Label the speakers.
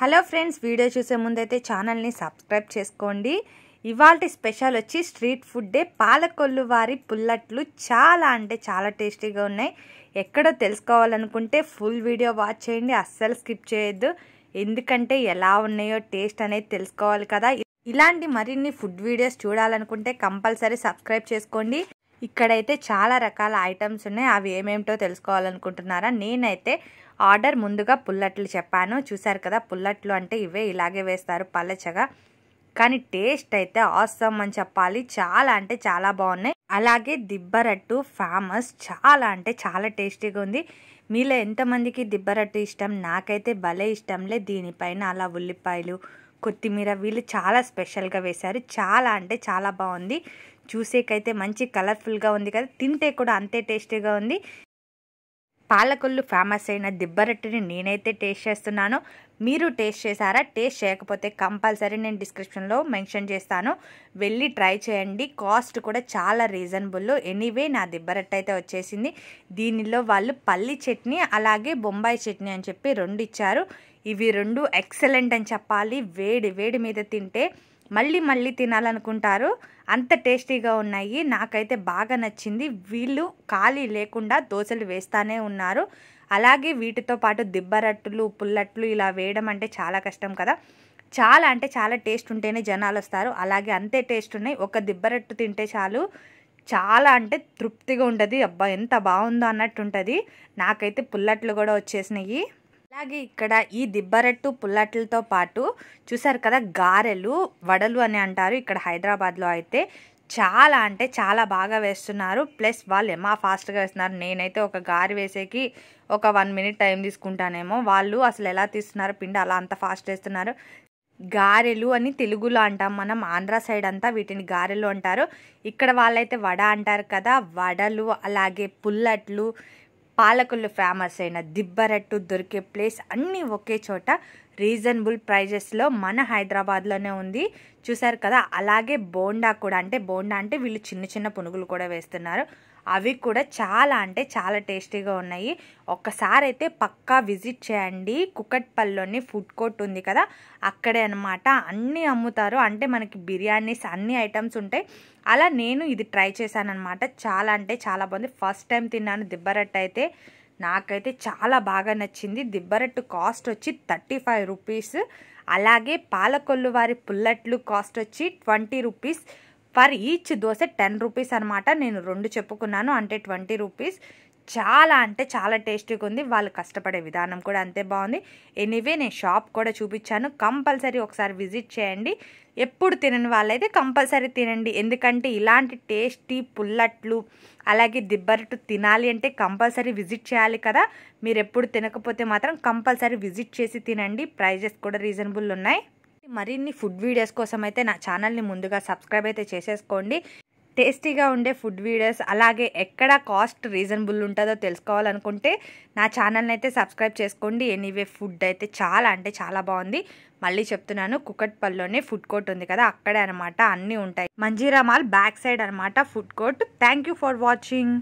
Speaker 1: hello friends video చూసే ముందైతే ఛానల్ని సబ్స్క్రైబ్ చేసుకోండి ఇవాళ స్పెషల్ వచ్చి స్ట్రీట్ ఫుడ్డే పాలకొల్లు వారి పుల్లట్లు చాలా అంటే చాలా టేస్టీగా ఉన్నాయి ఎక్కడో తెలుసుకోవాలనుకుంటే ఫుల్ వీడియో వాచ్ చేయండి అస్సలు స్కిప్ చేయొద్దు ఎందుకంటే ఎలా ఉన్నాయో టేస్ట్ అనేది తెలుసుకోవాలి కదా ఇలాంటి మరిన్ని ఫుడ్ వీడియోస్ చూడాలనుకుంటే కంపల్సరీ సబ్స్క్రైబ్ చేసుకోండి ఇక్కడైతే చాలా రకాల ఐటమ్స్ ఉన్నాయి అవి ఏమేమిటో తెలుసుకోవాలనుకుంటున్నారా నేనైతే ఆర్డర్ ముందుగా పుల్లట్లు చెప్పాను చూసారు కదా పుల్లట్లు అంటే ఇవే ఇలాగే వేస్తారు పల్లచగా కానీ టేస్ట్ అయితే ఆసమ్ అని చెప్పాలి చాలా అంటే చాలా బాగున్నాయి అలాగే దిబ్బరట్టు ఫేమస్ చాలా అంటే చాలా టేస్టీగా ఉంది మీలో ఎంతమందికి దిబ్బరట్టు ఇష్టం నాకైతే భలే ఇష్టంలే దీనిపైన అలా ఉల్లిపాయలు కొత్తిమీర వీళ్ళు చాలా స్పెషల్గా వేశారు చాలా అంటే చాలా బాగుంది చూసేకైతే మంచి కలర్ఫుల్గా ఉంది కదా తింటే కూడా అంతే టేస్టీగా ఉంది పాలకొల్లు ఫేమస్ అయిన దిబ్బరొట్టిని నేనైతే టేస్ట్ చేస్తున్నాను మీరు టేస్ట్ చేశారా టేస్ట్ చేయకపోతే కంపల్సరీ నేను డిస్క్రిప్షన్లో మెన్షన్ చేస్తాను వెళ్ళి ట్రై చేయండి కాస్ట్ కూడా చాలా రీజనబుల్ ఎనీవే నా దిబ్బరట్టు అయితే వచ్చేసింది దీనిలో వాళ్ళు పల్లి చట్నీ అలాగే బొంబాయి చట్నీ అని చెప్పి రెండు ఇచ్చారు ఇవి రెండు ఎక్సలెంట్ అని చెప్పాలి వేడి వేడి మీద తింటే మళ్ళీ మళ్ళీ తినాలనుకుంటారు అంత టేస్టీగా ఉన్నాయి నాకైతే బాగా నచ్చింది వీళ్ళు ఖాళీ లేకుండా దోశలు వేస్తానే ఉన్నారు అలాగే వీటితో పాటు దిబ్బరట్లు పుల్లట్లు ఇలా వేయడం అంటే చాలా కష్టం కదా చాలా అంటే చాలా టేస్ట్ ఉంటేనే జనాలు వస్తారు అలాగే అంతే టేస్ట్ ఉన్నాయి ఒక దిబ్బరట్టు తింటే చాలు చాలా అంటే తృప్తిగా ఉంటుంది అబ్బా ఎంత బాగుందో అన్నట్టు ఉంటుంది నాకైతే పుల్లట్లు కూడా వచ్చేసినాయి అలాగే ఇక్కడ ఈ దిబ్బరట్టు పుల్లట్లతో పాటు చూసారు కదా గారెలు వడలు అని అంటారు ఇక్కడ హైదరాబాద్లో అయితే చాలా అంటే చాలా బాగా వేస్తున్నారు ప్లస్ వాళ్ళు ఏమా ఫాస్ట్గా వేస్తున్నారు నేనైతే ఒక గారి వేసేకి ఒక వన్ మినిట్ టైం తీసుకుంటానేమో వాళ్ళు అసలు ఎలా తీస్తున్నారు పిండి అలా అంత ఫాస్ట్ వేస్తున్నారు గారెలు అని తెలుగులో అంటాం మనం ఆంధ్ర సైడ్ అంతా వీటిని గారెలు అంటారు ఇక్కడ వాళ్ళైతే వడ అంటారు కదా వడలు అలాగే పుల్లట్లు పాలకులు ఫేమస్ అయిన దిబ్బరట్టు దొరికే ప్లేస్ అన్నీ ఒకే చోట రీజనబుల్ ప్రైజెస్లో మన హైదరాబాద్లోనే ఉంది చూసారు కదా అలాగే బోండా కూడా అంటే బోండా అంటే వీళ్ళు చిన్న చిన్న పునుగులు కూడా వేస్తున్నారు అవి కూడా చాలా అంటే చాలా టేస్టీగా ఉన్నాయి ఒక్కసారి అయితే పక్కా విజిట్ చేయండి కుక్కట్పల్లిలోని ఫుడ్ కోర్ట్ ఉంది కదా అక్కడే అనమాట అన్నీ అమ్ముతారు అంటే మనకి బిర్యానీస్ అన్ని ఐటమ్స్ ఉంటాయి అలా నేను ఇది ట్రై చేశాను అనమాట చాలా అంటే చాలా బాగుంది ఫస్ట్ టైం తిన్నాను దిబ్బరట్టు అయితే నాకైతే చాలా బాగా నచ్చింది దిబ్బరట్టు కాస్ట్ వచ్చి థర్టీ ఫైవ్ రూపీస్ అలాగే పాలకొల్లు వారి పుల్లట్లు కాస్ట్ వచ్చి twenty rupees for each dosa ten rupees అనమాట నేను రెండు చెప్పుకున్నాను అంటే ట్వంటీ రూపీస్ చాలా అంటే చాలా టేస్టీగా ఉంది వాళ్ళు కష్టపడే విధానం కూడా అంతే బాగుంది ఎనీవే నేను షాప్ కూడా చూపించాను కంపల్సరీ ఒకసారి విజిట్ చేయండి ఎప్పుడు తినని వాళ్ళైతే కంపల్సరీ తినండి ఎందుకంటే ఇలాంటి టేస్టీ పుల్లట్లు అలాగే దిబ్బరట్టు తినాలి అంటే కంపల్సరీ విజిట్ చేయాలి కదా మీరు ఎప్పుడు తినకపోతే మాత్రం కంపల్సరీ విజిట్ చేసి తినండి ప్రైజెస్ కూడా రీజనబుల్ ఉన్నాయి మరిన్ని ఫుడ్ వీడియోస్ కోసం అయితే నా ఛానల్ని ముందుగా సబ్స్క్రైబ్ అయితే చేసేసుకోండి టేస్టీగా ఉండే ఫుడ్ వీడియోస్ అలాగే ఎక్కడ కాస్ట్ రీజనబుల్ ఉంటుందో తెలుసుకోవాలనుకుంటే నా ఛానల్ని అయితే సబ్స్క్రైబ్ చేసుకోండి ఎనీవే ఫుడ్ అయితే చాలా అంటే చాలా బాగుంది మళ్ళీ చెప్తున్నాను కుక్కట్పల్లిలోనే ఫుడ్ కోర్ట్ ఉంది కదా అక్కడే అనమాట అన్నీ ఉంటాయి మంజీరా మాల్ బ్యాక్ సైడ్ అనమాట food court thank for watching